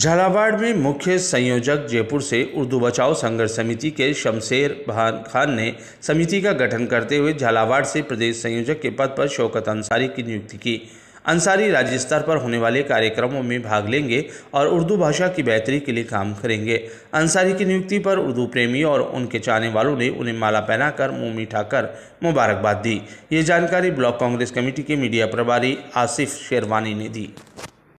झालावाड़ में मुख्य संयोजक जयपुर से उर्दू बचाओ संघर्ष समिति के शमशेर खान ने समिति का गठन करते हुए झालावाड़ से प्रदेश संयोजक के पद पर शौकत अंसारी की नियुक्ति की अंसारी राज्य स्तर पर होने वाले कार्यक्रमों में भाग लेंगे और उर्दू भाषा की बेहतरी के लिए काम करेंगे अंसारी की नियुक्ति पर उर्दू प्रेमी और उनके चाहने वालों ने उन्हें माला पहनाकर मुंह मीठा कर मुबारकबाद दी ये जानकारी ब्लॉक कांग्रेस कमेटी के मीडिया प्रभारी आसिफ शेरवानी ने दी